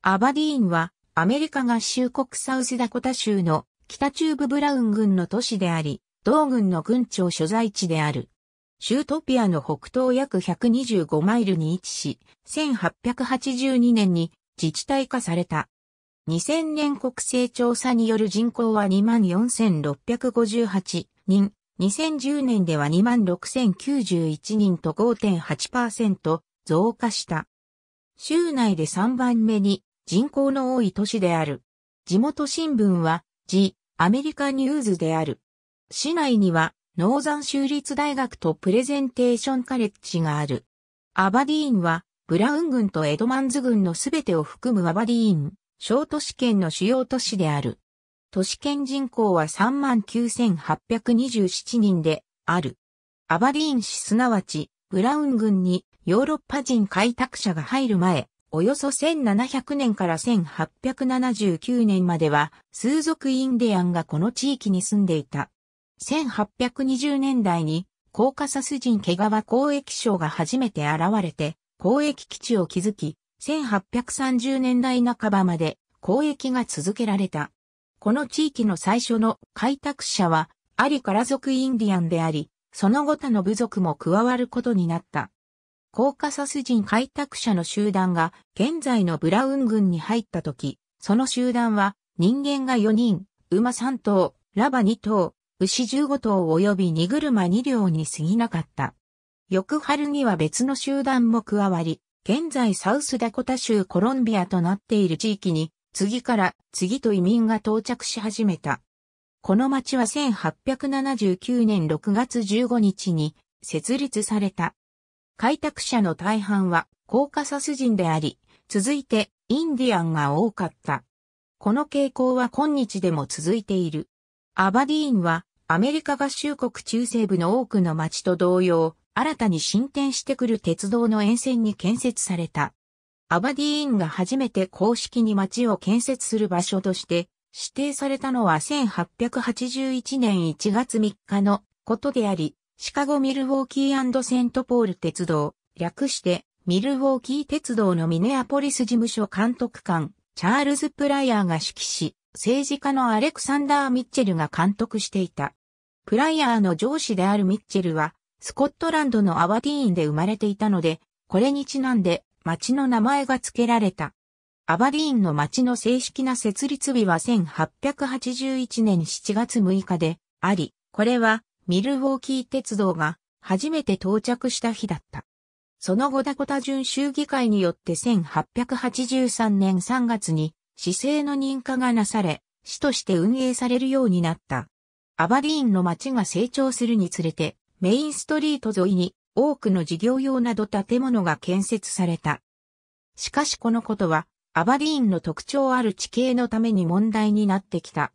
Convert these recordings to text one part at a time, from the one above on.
アバディーンは、アメリカ合衆国サウスダコタ州の北中部ブラウン郡の都市であり、同郡の郡庁所在地である。シュートピアの北東約125マイルに位置し、1882年に自治体化された。2000年国勢調査による人口は24,658人、2010年では26,091人と5.8%増加した。州内で3番目に人口の多い都市である。地元新聞は、ジ・アメリカニューズである。市内には、ノーザン州立大学とプレゼンテーションカレッジがある。アバディーンは、ブラウン軍とエドマンズ軍のすべてを含むアバディーン、小都市圏の主要都市である。都市圏人口は39,827人である。アバディーン市すなわち、ブラウン軍にヨーロッパ人開拓者が入る前、およそ1700年から1879年までは、数族インディアンがこの地域に住んでいた。1820年代に、コーカサス人毛皮交易省が初めて現れて、交易基地を築き、1830年代半ばまで交易が続けられた。この地域の最初の開拓者は、アリカラ族インディアンであり、その後他の部族も加わることになった。コーカサス人開拓者の集団が現在のブラウン軍に入った時、その集団は人間が4人、馬3頭、ラバ2頭、牛15頭及び荷車2両に過ぎなかった。翌春には別の集団も加わり、現在サウスダコタ州コロンビアとなっている地域に、次から次と移民が到着し始めた。この町は1879年6月15日に設立された。開拓者の大半はコーカサス人であり、続いてインディアンが多かった。この傾向は今日でも続いている。アバディーンはアメリカ合衆国中西部の多くの町と同様、新たに進展してくる鉄道の沿線に建設された。アバディーンが初めて公式に町を建設する場所として指定されたのは1881年1月3日のことであり、シカゴミルウォーキーセントポール鉄道、略してミルウォーキー鉄道のミネアポリス事務所監督官、チャールズ・プライヤーが指揮し、政治家のアレクサンダー・ミッチェルが監督していた。プライヤーの上司であるミッチェルは、スコットランドのアバディーンで生まれていたので、これにちなんで町の名前が付けられた。アバディーンの町の正式な設立日は1881年7月6日であり、これはミルウォーキー鉄道が初めて到着した日だった。その後ダコタ準州議会によって1883年3月に市政の認可がなされ、市として運営されるようになった。アバディーンの町が成長するにつれて、メインストリート沿いに多くの事業用など建物が建設された。しかしこのことは、アバディーンの特徴ある地形のために問題になってきた。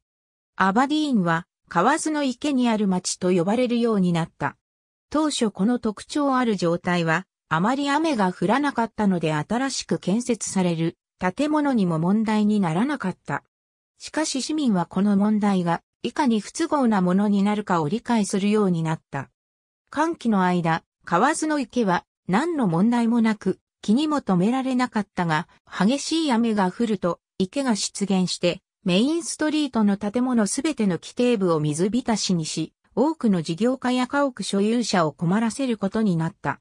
アバディーンは河津の池にある町と呼ばれるようになった。当初この特徴ある状態は、あまり雨が降らなかったので新しく建設される建物にも問題にならなかった。しかし市民はこの問題がいかに不都合なものになるかを理解するようになった。寒気の間、河津の池は何の問題もなく気にも留められなかったが、激しい雨が降ると池が出現してメインストリートの建物すべての規定部を水浸しにし、多くの事業家や家屋所有者を困らせることになった。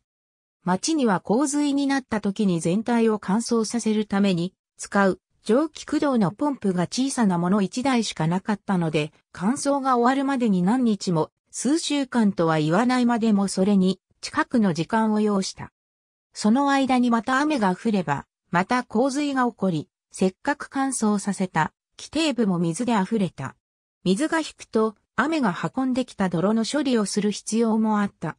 町には洪水になった時に全体を乾燥させるために使う蒸気駆動のポンプが小さなもの1台しかなかったので乾燥が終わるまでに何日も数週間とは言わないまでもそれに近くの時間を要した。その間にまた雨が降ればまた洪水が起こりせっかく乾燥させた基底部も水で溢れた。水が引くと、雨が運んできた泥の処理をする必要もあった。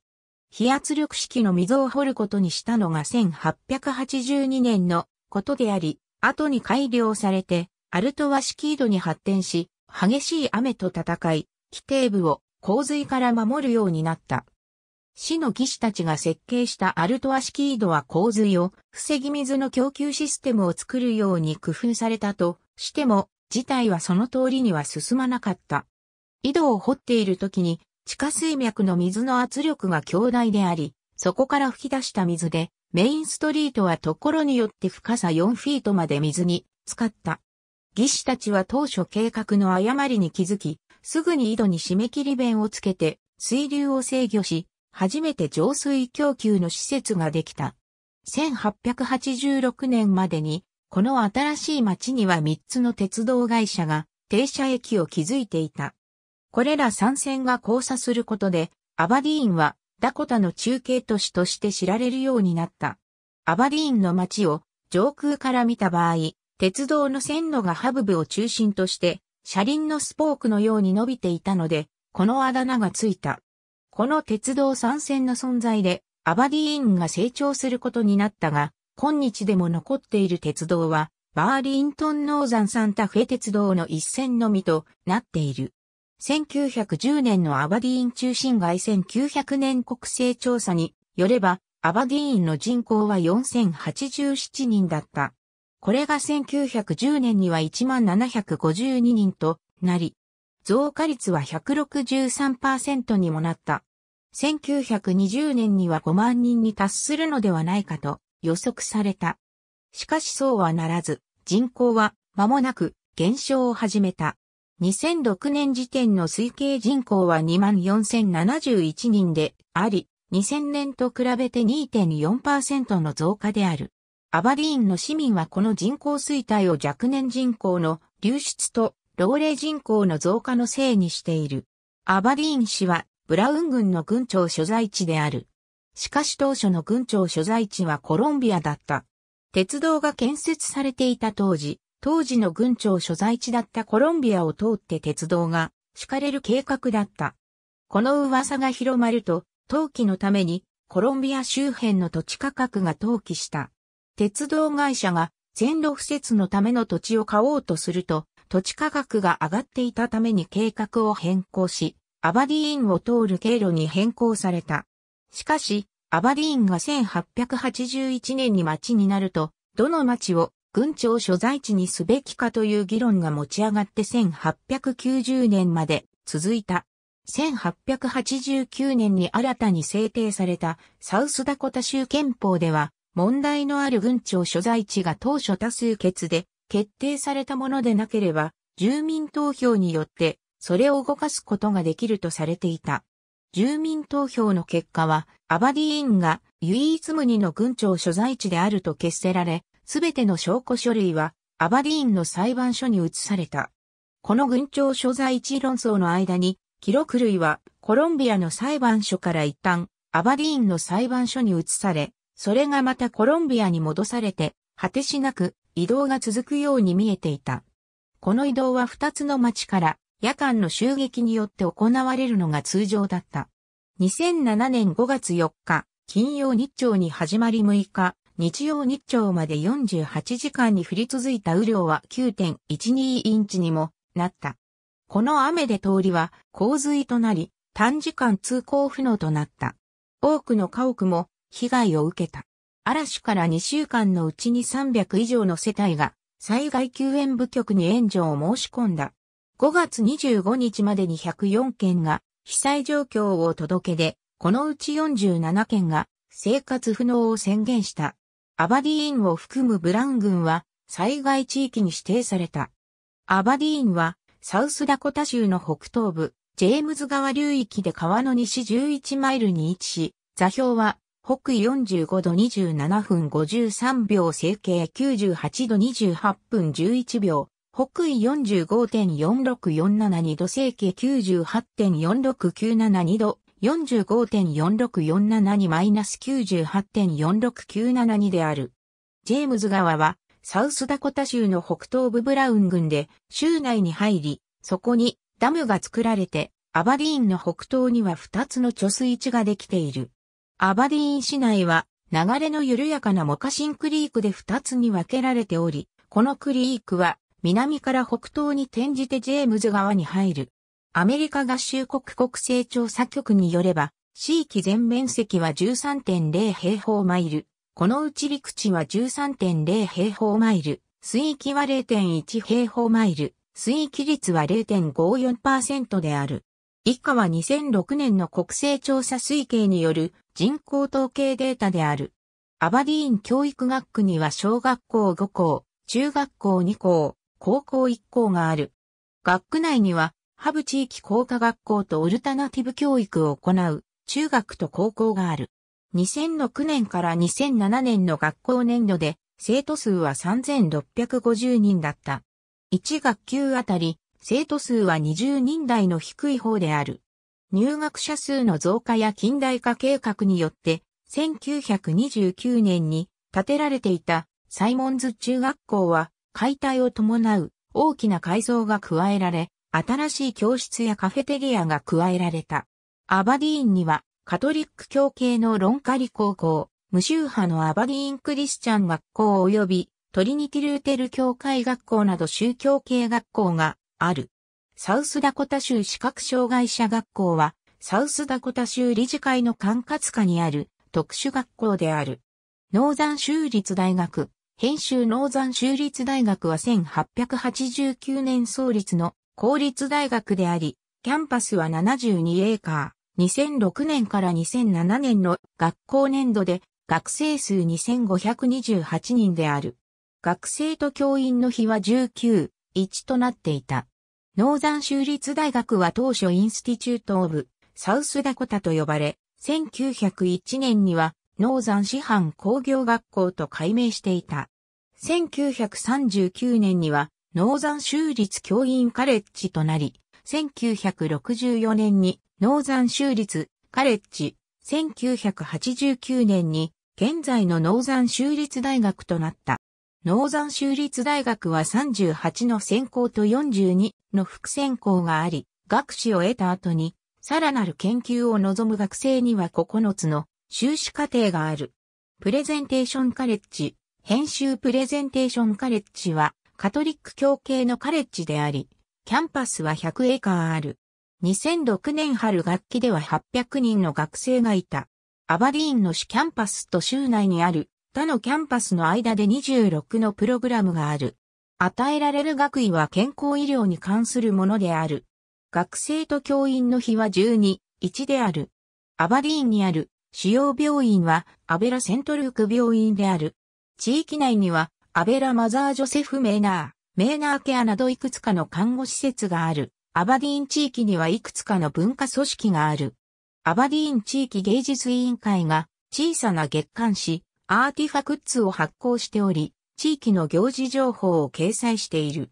非圧力式の溝を掘ることにしたのが1882年のことであり、後に改良されて、アルトワ式井戸に発展し、激しい雨と戦い、基底部を洪水から守るようになった。市の技師たちが設計したアルトワ式井戸は洪水を防ぎ水の供給システムを作るように工夫されたとしても、事態はその通りには進まなかった。井戸を掘っている時に地下水脈の水の圧力が強大であり、そこから吹き出した水で、メインストリートはところによって深さ4フィートまで水に浸かった。技師たちは当初計画の誤りに気づき、すぐに井戸に締め切り弁をつけて、水流を制御し、初めて浄水供給の施設ができた。1886年までにこの新しい町には3つの鉄道会社が停車駅を築いていた。これら3線が交差することで、アバディーンはダコタの中継都市として知られるようになった。アバディーンの街を上空から見た場合、鉄道の線路がハブブを中心として、車輪のスポークのように伸びていたので、このあだ名がついた。この鉄道3線の存在で、アバディーンが成長することになったが、今日でも残っている鉄道は、バーリントンノーザンサンタフェ鉄道の一線のみとなっている。1910年のアバディーン中心街1900年国勢調査によれば、アバディーンの人口は4087人だった。これが1910年には1752人となり、増加率は163%にもなった。1920年には5万人に達するのではないかと予測された。しかしそうはならず、人口は間もなく減少を始めた。2006年時点の推計人口は24,071人であり、2000年と比べて2.4%の増加である。アバディーンの市民はこの人口衰退を若年人口の流出と老齢人口の増加のせいにしている。アバディーン市はブラウン軍の軍庁所在地である。しかし当初の郡庁所在地はコロンビアだった。鉄道が建設されていた当時、当時の郡庁所在地だったコロンビアを通って鉄道が敷かれる計画だった。この噂が広まると、登記のためにコロンビア周辺の土地価格が登記した。鉄道会社が線路敷設のための土地を買おうとすると、土地価格が上がっていたために計画を変更し、アバディーンを通る経路に変更された。しかし、アバディーンが1881年に町になると、どの町を軍庁所在地にすべきかという議論が持ち上がって1890年まで続いた。1889年に新たに制定されたサウスダコタ州憲法では、問題のある軍庁所在地が当初多数決で決定されたものでなければ、住民投票によってそれを動かすことができるとされていた。住民投票の結果は、アバディーンが唯一無二の軍庁所在地であると決せられ、すべての証拠書類はアバディーンの裁判所に移された。この軍庁所在地論争の間に、記録類はコロンビアの裁判所から一旦アバディーンの裁判所に移され、それがまたコロンビアに戻されて、果てしなく移動が続くように見えていた。この移動は二つの町から夜間の襲撃によって行われるのが通常だった。2007年5月4日、金曜日朝に始まり6日、日曜日朝まで48時間に降り続いた雨量は9.12インチにもなった。この雨で通りは洪水となり、短時間通行不能となった。多くの家屋も被害を受けた。嵐から2週間のうちに300以上の世帯が災害救援部局に援助を申し込んだ。5月25日までに104件が被災状況を届けで、このうち47件が生活不能を宣言した。アバディーンを含むブラン群は災害地域に指定された。アバディーンはサウスダコタ州の北東部、ジェームズ川流域で川の西11マイルに位置し、座標は北緯45度27分53秒整形98度28分11秒、北緯45.46472度西経98.46972度45.46472-98.46972である。ジェームズ川はサウスダコタ州の北東部ブラウン郡で州内に入り、そこにダムが作られて、アバディーンの北東には2つの貯水池ができている。アバディーン市内は流れの緩やかなモカシンクリークで2つに分けられており、このクリークは南から北東に転じてジェームズ川に入る。アメリカ合衆国国勢調査局によれば、地域全面積は13.0平方マイル。このうち陸地は13.0平方マイル。水域は0.1平方マイル。水域率は0.54%である。以下は2006年の国勢調査推計による人口統計データである。アバディーン教育学区には小学校5校、中学校2校、高校一校がある。学区内には、ハブ地域工科学校とオルタナティブ教育を行う中学と高校がある。2006年から2007年の学校年度で生徒数は3650人だった。1学級あたり生徒数は20人台の低い方である。入学者数の増加や近代化計画によって1929年に建てられていたサイモンズ中学校は解体を伴う大きな改造が加えられ、新しい教室やカフェテリアが加えられた。アバディーンには、カトリック教系のロンカリ高校、無宗派のアバディーンクリスチャン学校及びトリニティルーテル教会学校など宗教系学校がある。サウスダコタ州視覚障害者学校は、サウスダコタ州理事会の管轄下にある特殊学校である。ノーザン州立大学、編集ノーザン州立大学は1889年創立の公立大学であり、キャンパスは72エーカー、2006年から2007年の学校年度で学生数2528人である。学生と教員の比は19、1となっていた。ノーザン州立大学は当初インスティチュート・オブ・サウスダコタと呼ばれ、1901年には農山師範工業学校と改名していた。1939年には、農山州立教員カレッジとなり、1964年に農山州立カレッジ、1989年に現在の農山州立大学となった。農山州立大学は38の専攻と42の副専攻があり、学士を得た後に、さらなる研究を望む学生には9つの修士課程がある。プレゼンテーションカレッジ、編集プレゼンテーションカレッジは、カトリック教系のカレッジであり、キャンパスは100エーカーある。2006年春学期では800人の学生がいた。アバディーンの市キャンパスと州内にある他のキャンパスの間で26のプログラムがある。与えられる学位は健康医療に関するものである。学生と教員の比は12、1である。アバディーンにある主要病院はアベラセントルーク病院である。地域内にはアベラマザー・ジョセフ・メーナー、メーナーケアなどいくつかの看護施設がある。アバディーン地域にはいくつかの文化組織がある。アバディーン地域芸術委員会が小さな月刊誌、アーティファクッズを発行しており、地域の行事情報を掲載している。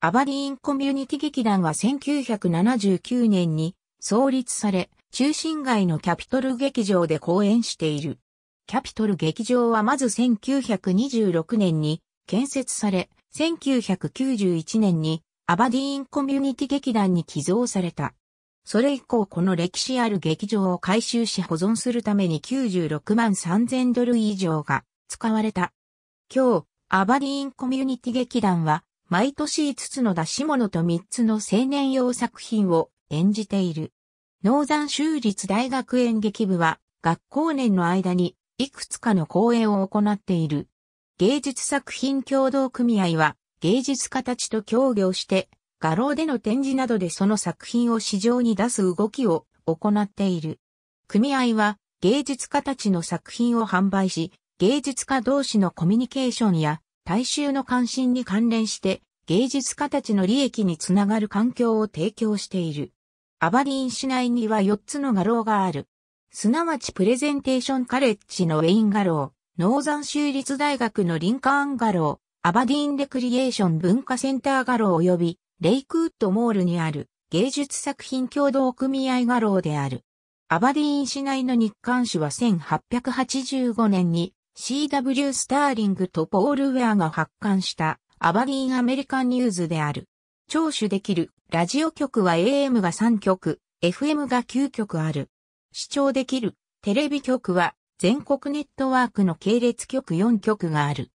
アバディーンコミュニティ劇団は1979年に創立され、中心街のキャピトル劇場で公演している。キャピトル劇場はまず1926年に建設され、1991年にアバディーンコミュニティ劇団に寄贈された。それ以降この歴史ある劇場を改修し保存するために96万3000ドル以上が使われた。今日、アバディーンコミュニティ劇団は毎年5つの出し物と3つの青年用作品を演じている。ノーザン州立大学演劇部は、学校年の間に、いくつかの公演を行っている。芸術作品協同組合は、芸術家たちと協業して、画廊での展示などでその作品を市場に出す動きを行っている。組合は、芸術家たちの作品を販売し、芸術家同士のコミュニケーションや、大衆の関心に関連して、芸術家たちの利益につながる環境を提供している。アバディーン市内には4つの画廊がある。すなわちプレゼンテーションカレッジのウェイン画廊、ノーザン州立大学のリンカーン画廊、アバディーンレクリエーション文化センター画廊及び、レイクウッドモールにある芸術作品共同組合画廊である。アバディーン市内の日刊誌は1885年に CW スターリングとポールウェアが発刊したアバディーンアメリカンニューズである。聴取できるラジオ局は AM が3局、FM が9局ある。視聴できるテレビ局は全国ネットワークの系列局4局がある。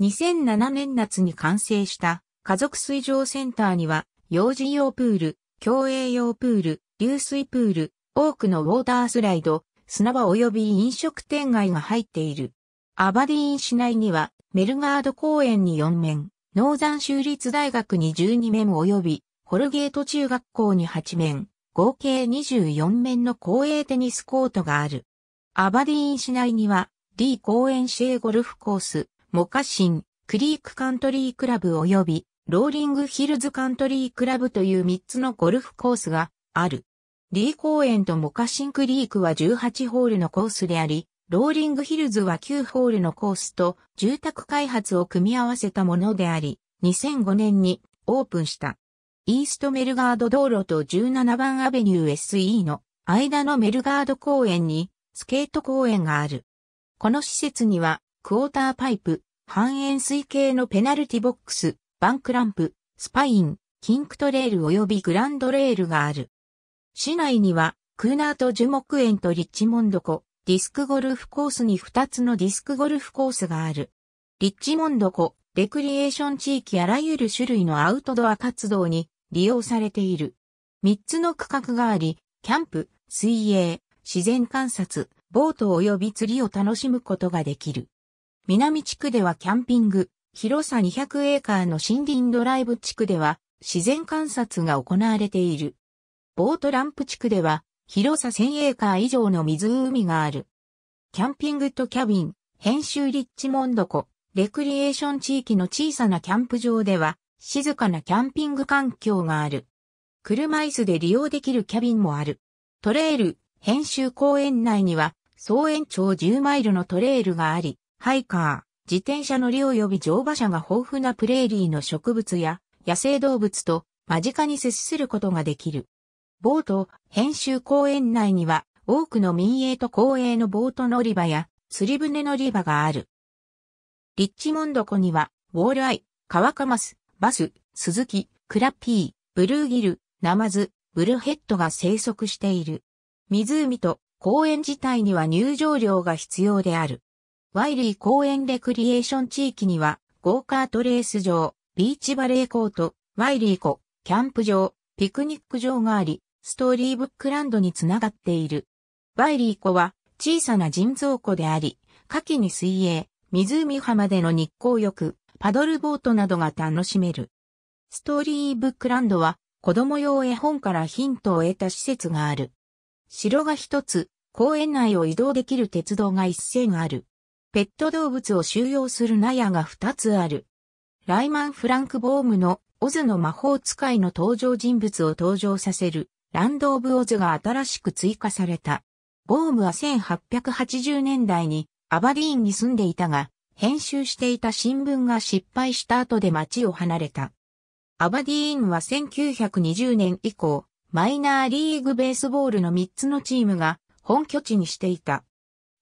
2007年夏に完成した家族水上センターには幼児用プール、競泳用プール、流水プール、多くのウォータースライド、砂場及び飲食店街が入っている。アバディーン市内にはメルガード公園に4面、ノーザン州立大学に12面及びホルゲート中学校に8面、合計24面の公営テニスコートがある。アバディーン市内には、D 公園シェーゴルフコース、モカシン、クリークカントリークラブ及び、ローリングヒルズカントリークラブという3つのゴルフコースがある。D 公園とモカシンクリークは18ホールのコースであり、ローリングヒルズは9ホールのコースと住宅開発を組み合わせたものであり、2005年にオープンした。イーストメルガード道路と17番アベニュー SE の間のメルガード公園にスケート公園がある。この施設にはクォーターパイプ、半円錐形のペナルティボックス、バンクランプ、スパイン、キンクトレール及びグランドレールがある。市内にはクーナート樹木園とリッチモンド湖、ディスクゴルフコースに2つのディスクゴルフコースがある。リッチモンド湖、レクリエーション地域あらゆる種類のアウトドア活動に利用されている。三つの区画があり、キャンプ、水泳、自然観察、ボート及び釣りを楽しむことができる。南地区ではキャンピング、広さ200エーカーの森林ドライブ地区では自然観察が行われている。ボートランプ地区では広さ1000エーカー以上の湖がある。キャンピングとキャビン、編集リッチモンド湖、レクリエーション地域の小さなキャンプ場では静かなキャンピング環境がある。車椅子で利用できるキャビンもある。トレイル、編集公園内には、総延長10マイルのトレイルがあり、ハイカー、自転車乗り及び乗馬車が豊富なプレーリーの植物や野生動物と間近に接することができる。ボート、編集公園内には多くの民営と公営のボート乗り場や釣り船乗り場がある。リッチモンド湖には、ウォールアイ、カワカマス、バス、スズキ、クラピー、ブルーギル、ナマズ、ブルヘッドが生息している。湖と公園自体には入場料が必要である。ワイリー公園レクリエーション地域には、ゴーカートレース場、ビーチバレーコート、ワイリー湖、キャンプ場、ピクニック場があり、ストーリーブックランドにつながっている。ワイリー湖は小さな人造湖であり、夏季に水泳、湖浜での日光浴、パドルボートなどが楽しめる。ストーリーブックランドは子供用絵本からヒントを得た施設がある。城が一つ、公園内を移動できる鉄道が一線ある。ペット動物を収容する納屋が二つある。ライマン・フランク・ボームのオズの魔法使いの登場人物を登場させるランド・オブ・オズが新しく追加された。ボームは1880年代にアバディーンに住んでいたが、編集していた新聞が失敗した後で町を離れた。アバディーンは1920年以降、マイナーリーグベースボールの3つのチームが本拠地にしていた。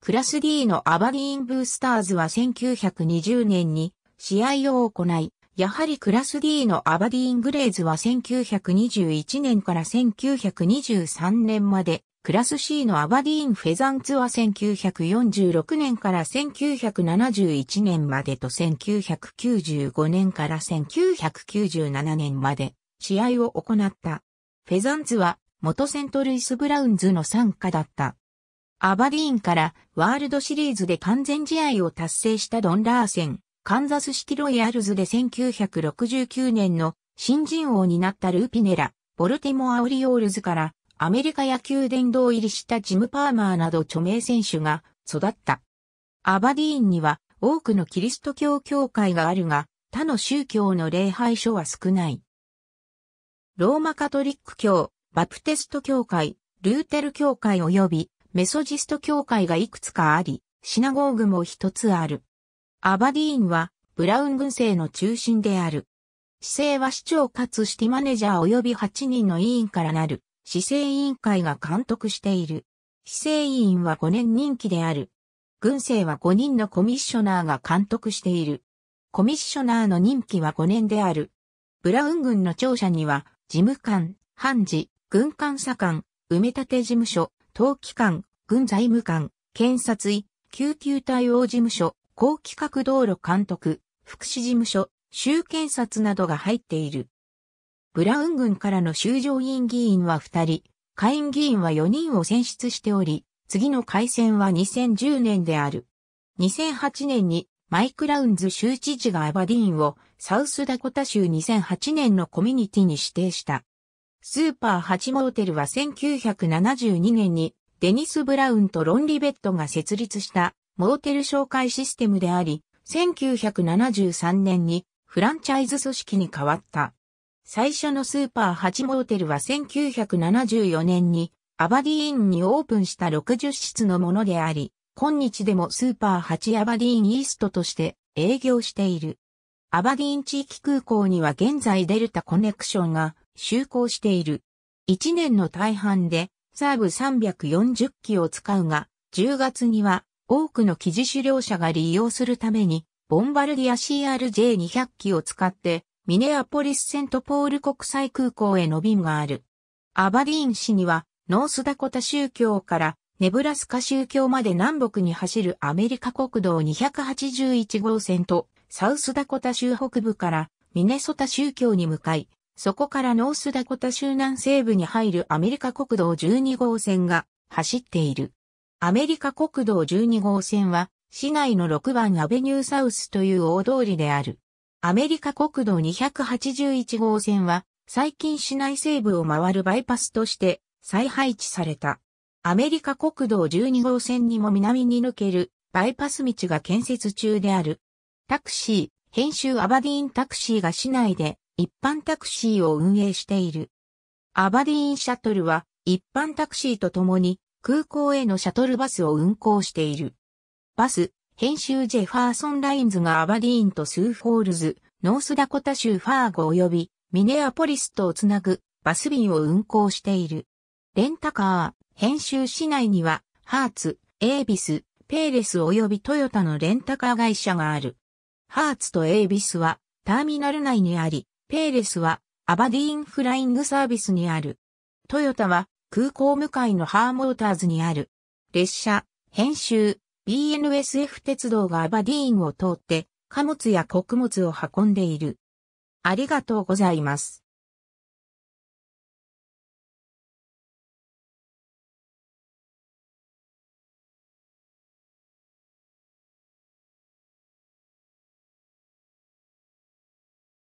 クラス D のアバディーンブースターズは1920年に試合を行い、やはりクラス D のアバディーングレーズは1921年から1923年までクラス C のアバディーンフェザンツは1946年から1971年までと1995年から1997年まで試合を行った。フェザンツは元セントルイス・ブラウンズの参加だった。アバディーンからワールドシリーズで完全試合を達成したドン・ラーセン、カンザスシティロイヤルズで1969年の新人王になったルーピネラ、ボルティモア・オリオールズからアメリカ野球殿堂入りしたジム・パーマーなど著名選手が育った。アバディーンには多くのキリスト教教会があるが、他の宗教の礼拝所は少ない。ローマカトリック教、バプテスト教会、ルーテル教会及びメソジスト教会がいくつかあり、シナゴーグも一つある。アバディーンはブラウン軍政の中心である。市政は市長かつシティマネージャー及び8人の委員からなる。市政委員会が監督している。市政委員は5年任期である。軍政は5人のコミッショナーが監督している。コミッショナーの任期は5年である。ブラウン軍の庁舎には、事務官、判事、軍監査官、埋め立て事務所、登記官、軍財務官、検察医、救急対応事務所、高規格道路監督、福祉事務所、州検察などが入っている。ブラウン軍からの州上院議員は2人、下院議員は4人を選出しており、次の改選は2010年である。2008年にマイク・ラウンズ州知事がアバディーンをサウスダコタ州2008年のコミュニティに指定した。スーパー8モーテルは1972年にデニス・ブラウンとロンリベットが設立したモーテル紹介システムであり、1973年にフランチャイズ組織に変わった。最初のスーパー8モーテルは1974年にアバディーンにオープンした60室のものであり、今日でもスーパー8アバディーンイーストとして営業している。アバディーン地域空港には現在デルタコネクションが就航している。1年の大半でサーブ340機を使うが、10月には多くの記事狩猟者が利用するために、ボンバルディア CRJ200 機を使ってミネアポリスセントポール国際空港への便がある。アバディーン市には、ノースダコタ宗教からネブラスカ宗教まで南北に走るアメリカ国道281号線と、サウスダコタ州北部からミネソタ宗教に向かい、そこからノースダコタ州南西部に入るアメリカ国道12号線が走っている。アメリカ国道12号線は、市内の6番アベニューサウスという大通りである。アメリカ国道281号線は、最近市内西部を回るバイパスとして再配置された。アメリカ国道12号線にも南に抜けるバイパス道が建設中である。タクシー、編集アバディーンタクシーが市内で一般タクシーを運営している。アバディーンシャトルは一般タクシーと共に空港へのシャトルバスを運行している。バス、編集ジェファーソン・ラインズがアバディーンとスーフォールズ、ノースダコタ州ファーゴ及びミネアポリスとをつなぐバス便を運行している。レンタカー、編集市内にはハーツ、エービス、ペーレス及びトヨタのレンタカー会社がある。ハーツとエービスはターミナル内にあり、ペーレスはアバディーンフライングサービスにある。トヨタは空港向かいのハーモーターズにある。列車、編集、BNSF 鉄道がアバディーンを通って貨物や穀物を運んでいる。ありがとうございます。